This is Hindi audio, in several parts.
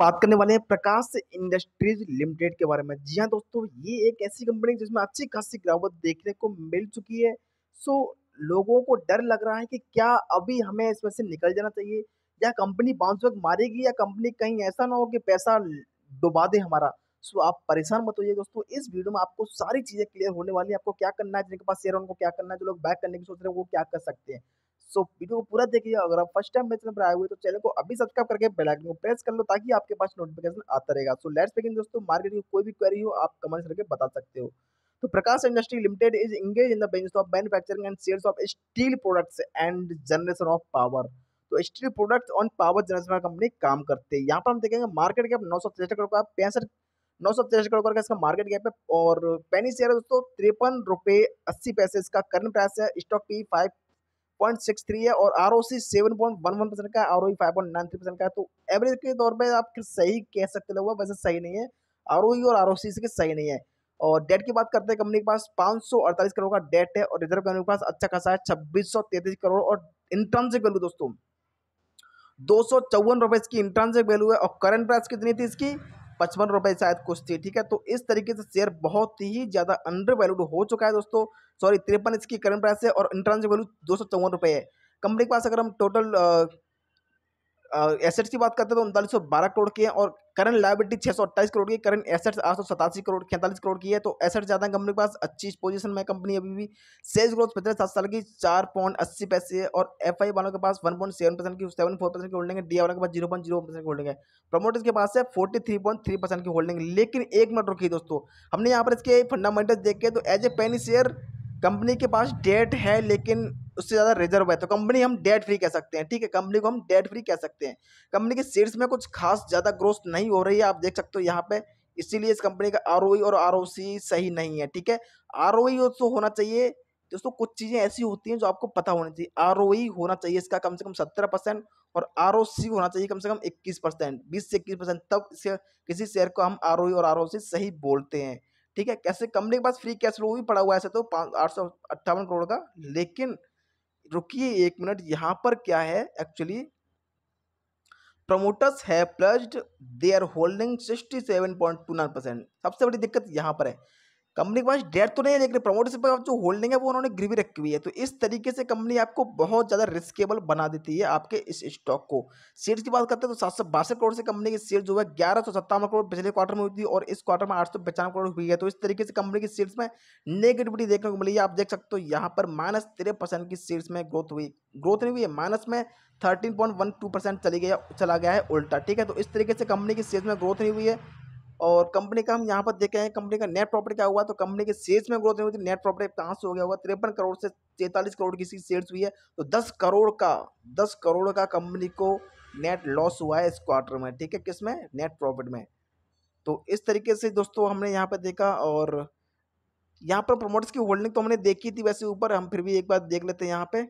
बात करने वाले हैं प्रकाश इंडस्ट्रीज लिमिटेड के बारे में जी हाँ दोस्तों ये एक ऐसी कंपनी जिसमें अच्छी खासी गिरावट देखने को मिल चुकी है सो लोगों को डर लग रहा है कि क्या अभी हमें इसमें से निकल जाना चाहिए या कंपनी बाउंस बैक मारेगी या कंपनी कहीं ऐसा ना हो कि पैसा डुबा दे हमारा सो आप परेशान मत होइए दोस्तों इस वीडियो में आपको सारी चीज़ें क्लियर होने वाली है आपको क्या करना है जिनके पास शेयर उनको क्या करना है जो लोग बैक करने की सोच रहे हैं वो क्या कर सकते हैं सो वीडियो को पूरा देखिए अगर आप फर्स्ट टाइम मेरे चैनल पर आए हुए तो चैनल को अभी सब्सक्राइब करके बेल आइकन को प्रेस कर लो ताकि आपके पास नोटिफिकेशन आता रहेगा सो लेट्स बिगिन दोस्तों मार्केट की कोई भी क्वेरी हो आप कमेंट करके बता सकते हो तो Prakash industry limited is engage in the business of manufacturing and sales of steel products and generation of power तो steel products on power generation company काम करते हैं यहाँ पर हम देखेंगे मार्केट कैप नौ सौ तिरसठ करोड़ का पैंसठ नौ सौ तिरसठ करोड़ का इसका मार्केट कैप है और पेनी शेयर दोस्तों तिरपन रुपये अस्सी पैसे इसका करंट प्राइस है स्टॉक पी फाइव 6.63 है और R O C seven point one one percent का R O five point nine three percent का है तो एवरेज के तौर पे आप सही कह सकते लोग वैसे सही नहीं है आर ओ e और आर ओ सी सही नहीं है और डेट की बात करते हैं कंपनी के पास पाँच सौ अड़तालीस करोड़ का डेट है और रिजर्व कंपनी के पास अच्छा खासा है छब्बीस सौ तैंतीस करोड़ और इंट्रांसिक वैल्यू दोस्तों दो सौ चौवन रुपए इसकी इंट्रांसिक वैल्यू है और करंट प्राइस कितनी थी इसकी पचपन रुपये शायद कुछ थी ठीक है तो इस तरीके से शेयर बहुत ही ज़्यादा अंडर वैल्यूड हो चुका है दोस्तों सॉरी तिरपन इसकी करंट प्राइस है और इंटरस वैल्यू दो सौ चौवन रुपये है कंपनी के पास अगर हम टोटल एसेट्स की बात करते हैं तो उनतालीस करोड़ की है और करंट लाइबिलिटी छः सौ अट्ठाईस करोड़ की करंट एसेट्स आठ सौ सतासी करोड़ सैंतालीस करोड़ की है तो एसेट ज़्यादा है कंपनी के पास अच्छी पोजीशन में कंपनी अभी भी सेल्स ग्रोथ पिछले सात साल की चार पॉइंट अस्सी पैसे है और एफ आई वालों के पास वन पॉइंट सेवन परसेंट की सेवन फोर परसेंट की होल्डिंग है डी वालों के पास जीरो पॉइंट जीरो परसेंट की होल्डिंग है प्रमोटर्स के पास है forty three point three percent की होल्डिंग लेकिन एक मिनट रुकी दोस्तों हमने यहाँ पर इसके फंडामेंटल्स देखे तो as a penny share company के पास डेट है लेकिन उससे ज़्यादा रिजर्व है तो कंपनी हम डेट फ्री कह सकते हैं ठीक है कंपनी को हम डेट फ्री कह सकते हैं कंपनी के शेयर्स में कुछ खास ज़्यादा ग्रोथ नहीं हो रही है आप देख सकते हो यहाँ पे इसीलिए इस कंपनी का आर e और आर सही नहीं है ठीक है आर ओ तो होना चाहिए दोस्तों कुछ चीज़ें ऐसी होती हैं जो आपको पता होनी चाहिए आर e होना चाहिए इसका कम से कम सत्रह परसेंट और आर होना चाहिए कम से कम इक्कीस परसेंट बीस से इक्कीस परसेंट तब से किसी शेयर को हम आर e और आर सही बोलते हैं ठीक है कैसे कंपनी के पास फ्री कैश फ्लो भी पड़ा हुआ है ऐसे तो आठ सौ अट्ठावन करोड़ का लेकिन रुकिए एक मिनट यहाँ पर क्या है एक्चुअली प्रमोटर्स है pledged their holding sixty seven point two nine percent सबसे बड़ी दिक्कत यहाँ पर है कंपनी के पास डेट तो नहीं है लेकिन प्रमोटर्स पर जो होल्डिंग है वो उन्होंने गिरवी रखी हुई है तो इस तरीके से कंपनी आपको बहुत ज़्यादा रिस्केबल बना देती है आपके इस स्टॉक को शेयर की बात करते हैं तो सात सौ बासठ करोड़ से कंपनी की शेयर जो है ग्यारह सौ सत्तावन करोड़ पिछले क्वार्टर में हुई थी और इस क्वार्टर में आठ सौ पचानवे करोड़ हुई है तो इस तरीके से कंपनी की शेयर्स में नेगेटिविटी देखने को मिली है आप देख सकते हो यहाँ पर माइनस तेरह परसेंट की शेयर्स में ग्रोथ हुई ग्रोथ नहीं हुई है माइनस में thirteen point one two percent चली गया चला गया है उल्टा ठीक है तो इस तरीके से कंपनी की शेयर्स में ग्रोथ नहीं हुई है और कंपनी का हम यहाँ पर देखे हैं कंपनी का नेट प्रॉफिट क्या हुआ तो कंपनी के सेल्स में ग्रोथ नहीं हुई नेट प्रॉफिट कहाँ से हो गया हुआ तिरपन करोड़ से तैंतालीस करोड़ की सेल्स हुई है तो दस करोड़ का दस करोड़ का कंपनी को नेट लॉस हुआ है इस क्वार्टर में ठीक है किस में नेट प्रॉफिट में तो इस तरीके से दोस्तों हमने यहाँ पर देखा और यहाँ पर प्रमोटर्स की होल्डिंग तो हमने देखी थी वैसे ऊपर हम फिर भी एक बार देख लेते हैं यहाँ पे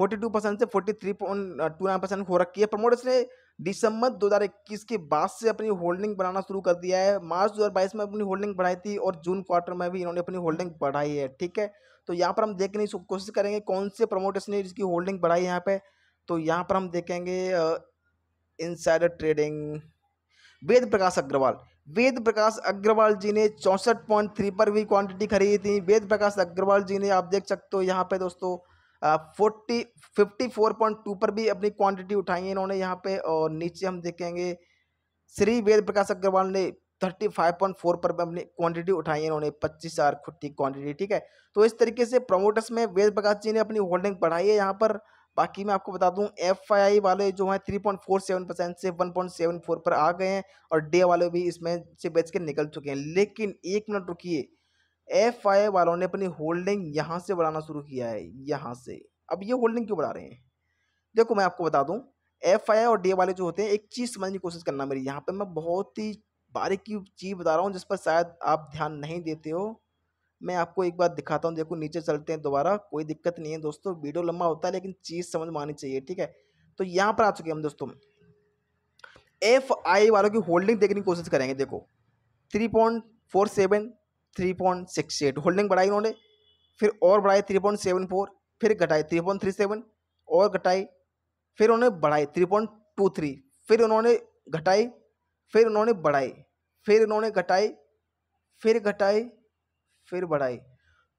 42 परसेंट से 43.29 परसेंट हो रखी है प्रमोटर्स ने दिसंबर 2021 के बाद से अपनी होल्डिंग बनाना शुरू कर दिया है मार्च 2022 में अपनी होल्डिंग बढ़ाई थी और जून क्वार्टर में भी इन्होंने अपनी होल्डिंग बढ़ाई है ठीक है तो यहाँ पर हम देखने की कोशिश करेंगे कौन से प्रमोटर्स ने जिसकी होल्डिंग बढ़ाई यहाँ पे तो यहाँ पर हम देखेंगे इन ट्रेडिंग वेद प्रकाश अग्रवाल वेद प्रकाश अग्रवाल जी ने चौंसठ पॉइंट थ्री पर भी क्वान्टिटी खरीदी थी वेद प्रकाश अग्रवाल जी ने आप देख सकते हो यहाँ पे दोस्तों forty fifty four point two पर भी अपनी क्वांटिटी उठाई है इन्होंने यहाँ पे और नीचे हम देखेंगे श्री वेद प्रकाश अग्रवाल ने थर्टी फाइव पॉइंट फोर पर भी अपनी क्वांटिटी उठाई है इन्होंने पच्चीस हजार खुद की क्वांटिटी ठीक है तो इस तरीके से प्रमोटर्स में वेद प्रकाश जी ने अपनी होल्डिंग बढ़ाई है यहाँ पर बाकी मैं आपको बता दूं एफ वाले जो हैं three point four seven percent से वन पॉइंट सेवन फोर पर आ गए हैं और डे वाले भी इसमें से बेच के निकल चुके हैं लेकिन एक मिनट रुकिए एफ आई वालों ने अपनी होल्डिंग यहाँ से बढ़ाना शुरू किया है यहाँ से अब ये होल्डिंग क्यों बढ़ा रहे हैं देखो मैं आपको बता दूँ एफ आई और डी वाले जो होते हैं एक चीज़ समझने की कोशिश करना मेरी यहाँ पर मैं बहुत ही बारीकी चीज़ बता रहा हूँ जिस पर शायद आप ध्यान नहीं देते हो मैं आपको एक बार दिखाता हूँ देखो नीचे चलते हैं दोबारा कोई दिक्कत नहीं है दोस्तों वीडियो लंबा होता है लेकिन चीज़ समझ में आनी चाहिए ठीक है तो यहाँ पर आ चुके हम दोस्तों एफ आई वालों की होल्डिंग देखने की कोशिश करेंगे देखो three point four seven three point six eight holding बढ़ाई इन्होंने फिर और बढ़ाई थ्री पॉइंट सेवन फोर फिर घटाई थ्री पॉइंट थ्री सेवन और घटाई फिर उन्होंने बढ़ाई थ्री पॉइंट टू थ्री फिर उन्होंने घटाई फिर उन्होंने बढ़ाई फिर उन्होंने घटाई फिर घटाई फिर बढ़ाई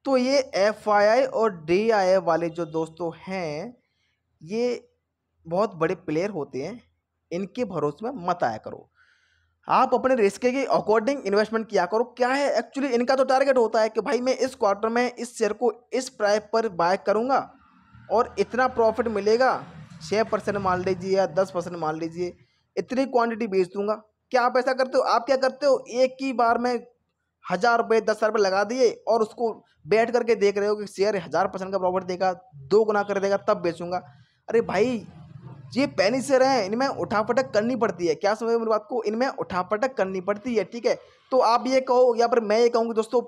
तो ये एफ आई आई और डी आई आई वाले जो दोस्तों हैं ये बहुत बड़े प्लेयर होते हैं इनके भरोसे में मत आया करो आप अपने रिस्के के अकॉर्डिंग इन्वेस्टमेंट किया करो क्या है एक्चुअली इनका तो टारगेट होता है कि भाई मैं इस क्वार्टर में इस शेयर को इस प्राइस पर बाय करूँगा और इतना प्रॉफिट मिलेगा छः परसेंट मान लीजिए या दस परसेंट मान लीजिए इतनी क्वांटिटी बेच दूंगा क्या आप ऐसा करते हो आप क्या करते हो एक ही बार में हज़ार रुपये दस हज़ार रुपये लगा दिए और उसको बैठ करके देख रहे हो कि शेयर हज़ार परसेंट का प्रॉफिट देगा दो गुना कर देगा तब बेचूंगा अरे भाई ये पेनिसर रहे इनमें उठापटक करनी पड़ती है क्या समझ मेरी बात को इनमें उठापटक करनी पड़ती है ठीक है तो आप ये कहो या पर मैं ये कहूँगी दोस्तों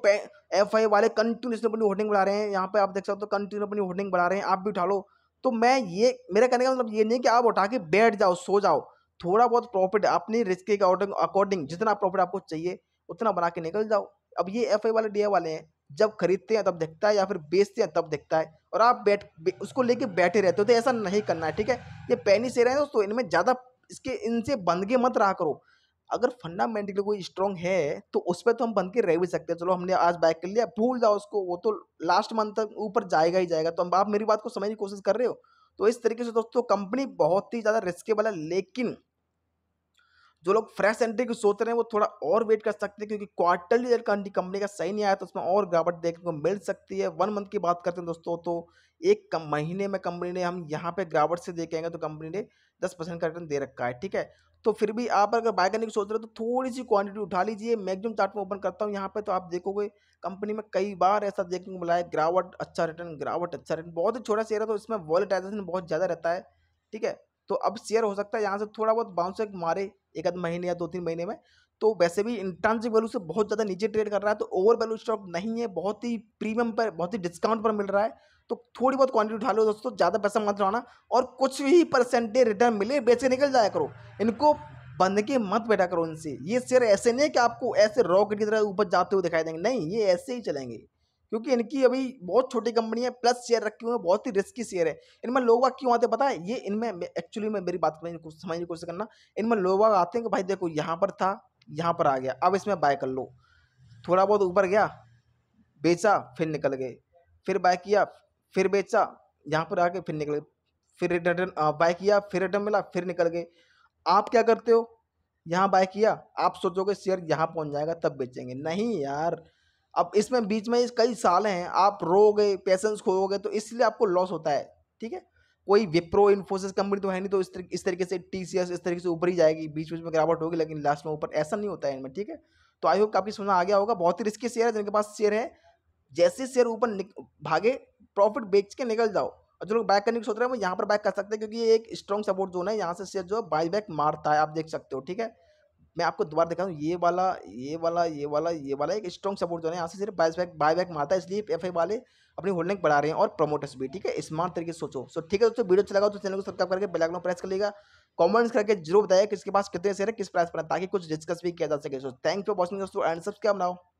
एफ आई वाले कंटिन्यूसली अपनी होर्डिंग बढ़ा रहे हैं यहाँ पे आप देख सकते हो कंटिन्यू अपनी होर्डिंग बढ़ा रहे हैं आप भी उठा लो तो मैं ये मेरा कहने का मतलब ये नहीं कि आप उठा के बैठ जाओ सो जाओ थोड़ा बहुत प्रॉफिट अपनी रिस्क के अकॉर्डिंग जितना प्रॉफिट आपको चाहिए उतना बना के निकल जाओ अब ये एफ वाले डी वाले हैं जब खरीदते हैं तब दिखता है या फिर बेचते हैं तब दिखता है और आप बैठ उसको लेके बैठे रहते हो तो ऐसा नहीं करना है ठीक है ये पैनी रहे हैं दोस्तों इनमें ज़्यादा इसके इनसे बंध के मत रहा करो अगर फंडामेंटली कोई स्ट्रॉन्ग है तो उस पर तो हम बंद के रह भी सकते हैं चलो हमने आज बाइक कर लिया भूल जाओ उसको वो तो लास्ट मंथ तक ऊपर जाएगा ही जाएगा तो हम आप मेरी बात को समझने की कोशिश कर रहे हो तो इस तरीके से दोस्तों कंपनी बहुत ही ज़्यादा रिस्केबल है लेकिन जो लोग फ्रेश एंट्री की सोच रहे हैं वो थोड़ा और वेट कर सकते हैं क्योंकि क्वार्टरली अगर कंपनी का सही नहीं आया तो उसमें और गिरावट देखने को मिल सकती है वन मंथ की बात करते हैं दोस्तों तो एक कम महीने में कंपनी ने हम यहाँ पे गिरावट से देखेंगे तो कंपनी ने दस परसेंट का रिटर्न दे रखा है ठीक है तो फिर भी आप अगर बाय करने की सोच रहे हो तो थोड़ी सी क्वांटिटी उठा लीजिए मैगजिम चार्ट में ओपन करता हूँ यहाँ पे तो आप देखोगे कंपनी में कई बार ऐसा देखने को मिला है गिरावट अच्छा रिटर्न गिरावट अच्छा रिटर्न बहुत ही छोटा शेयर है तो इसमें वॉलेटाइजेशन बहुत ज़्यादा रहता है ठीक है तो अब शेयर हो सकता है यहाँ से थोड़ा बहुत बाउंस मारे एक आध महीने या दो तीन महीने में तो वैसे भी इंट्रांसिक वैल्यू से बहुत ज़्यादा नीचे ट्रेड कर रहा है तो ओवर वैल्यू स्टॉक नहीं है बहुत ही प्रीमियम पर बहुत ही डिस्काउंट पर मिल रहा है तो थोड़ी बहुत क्वांटिटी उठा लो दोस्तों ज़्यादा पैसा मत लाना और कुछ भी परसेंटेज रिटर्न मिले बेच के निकल जाया करो इनको बंध के मत बैठा करो इनसे ये शेयर ऐसे नहीं है कि आपको ऐसे रॉकेट की तरह ऊपर जाते हुए दिखाई देंगे नहीं ये ऐसे ही चलेंगे क्योंकि इनकी अभी बहुत छोटी कंपनी है प्लस शेयर रखे हुए हैं बहुत ही रिस्की शेयर है इनमें लोग बाग क्यों आते पता है ये इनमें एक्चुअली में मेरी बात समझने की कोशिश करना इनमें लोग बाग आते हैं कि भाई देखो यहाँ पर था यहाँ पर आ गया अब इसमें बाय कर लो थोड़ा बहुत ऊपर गया बेचा फिर निकल गए फिर बाय किया फिर बेचा यहाँ पर आके फिर निकल गए फिर रिटर्न बाय किया फिर रिटर्न मिला फिर निकल गए आप क्या करते हो यहाँ बाय किया आप सोचोगे शेयर यहाँ पहुँच जाएगा तब बेचेंगे नहीं यार अब इसमें बीच में कई साल हैं आप रो गए पैसेंस खो गए तो इसलिए आपको लॉस होता है ठीक है कोई विप्रो इन्फोसिस कंपनी तो है नहीं तो इस तरीके इस तरीके से टी सी एस इस तरीके से ऊपर ही जाएगी बीच बीच में गिरावट होगी लेकिन लास्ट में ऊपर ऐसा नहीं होता है इनमें ठीक है तो आई होप आपकी सुना आ गया होगा बहुत ही रिस्की शेयर है जिनके पास शेयर है जैसे शेयर ऊपर भागे प्रॉफिट बेच के निकल जाओ और जो लोग बाइक करने की सोच रहे हैं वो यहाँ पर बाइक कर सकते हैं क्योंकि ये एक स्ट्रॉन्ग सपोर्ट जोन है यहाँ से शेयर जो है बाई बैक मारता है आप देख सकते हो ठीक है मैं आपको दोबारा दिखा दूँ ये वाला ये वाला ये वाला ये वाला एक स्ट्रॉन्ग सपोर्ट जो है यहाँ से सिर्फ बाइस बैक बाय बैक मारता है इसलिए एफ वाले अपनी होल्डिंग बढ़ा रहे हैं और प्रमोटर्स भी ठीक है स्मार्ट तरीके से सोचो सो ठीक है दोस्तों वीडियो चलाओ अच्छा तो चैनल को सब्सक्राइब करके बेल आइकन प्रेस कर लेगा कमेंट्स करके जरूर बताया किसके पास कितने शेयर है किस प्राइस पर ताकि कुछ डिस्कस भी किया जा सके सो थैंक फॉर वॉचिंग दोस्तों एंड सब्सक्राइब नाउ